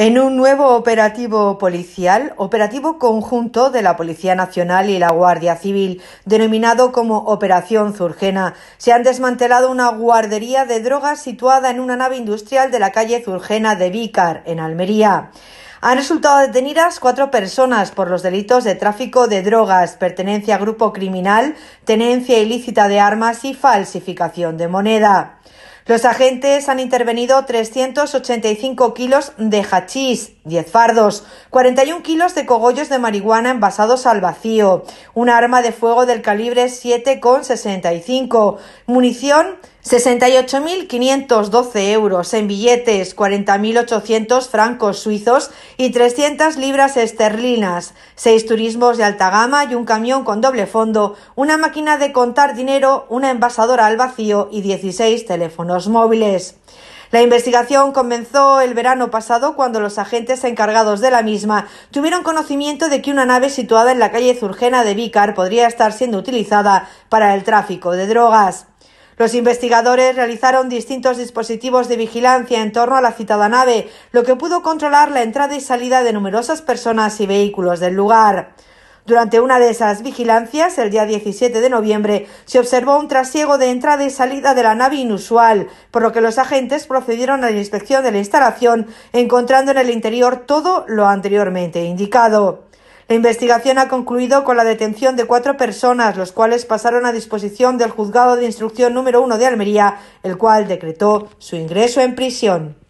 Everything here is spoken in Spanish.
En un nuevo operativo policial, operativo conjunto de la Policía Nacional y la Guardia Civil, denominado como Operación Zurgena, se han desmantelado una guardería de drogas situada en una nave industrial de la calle Zurgena de Vícar, en Almería. Han resultado detenidas cuatro personas por los delitos de tráfico de drogas, pertenencia a grupo criminal, tenencia ilícita de armas y falsificación de moneda. Los agentes han intervenido 385 kilos de hachís, 10 fardos, 41 kilos de cogollos de marihuana envasados al vacío, un arma de fuego del calibre 7,65, munición 68.512 euros en billetes, 40.800 francos suizos y 300 libras esterlinas, seis turismos de alta gama y un camión con doble fondo, una máquina de contar dinero, una envasadora al vacío y 16 teléfonos móviles. La investigación comenzó el verano pasado cuando los agentes encargados de la misma tuvieron conocimiento de que una nave situada en la calle Zurgena de Vícar podría estar siendo utilizada para el tráfico de drogas. Los investigadores realizaron distintos dispositivos de vigilancia en torno a la citada nave, lo que pudo controlar la entrada y salida de numerosas personas y vehículos del lugar. Durante una de esas vigilancias, el día 17 de noviembre, se observó un trasiego de entrada y salida de la nave inusual, por lo que los agentes procedieron a la inspección de la instalación, encontrando en el interior todo lo anteriormente indicado. La investigación ha concluido con la detención de cuatro personas, los cuales pasaron a disposición del Juzgado de Instrucción número 1 de Almería, el cual decretó su ingreso en prisión.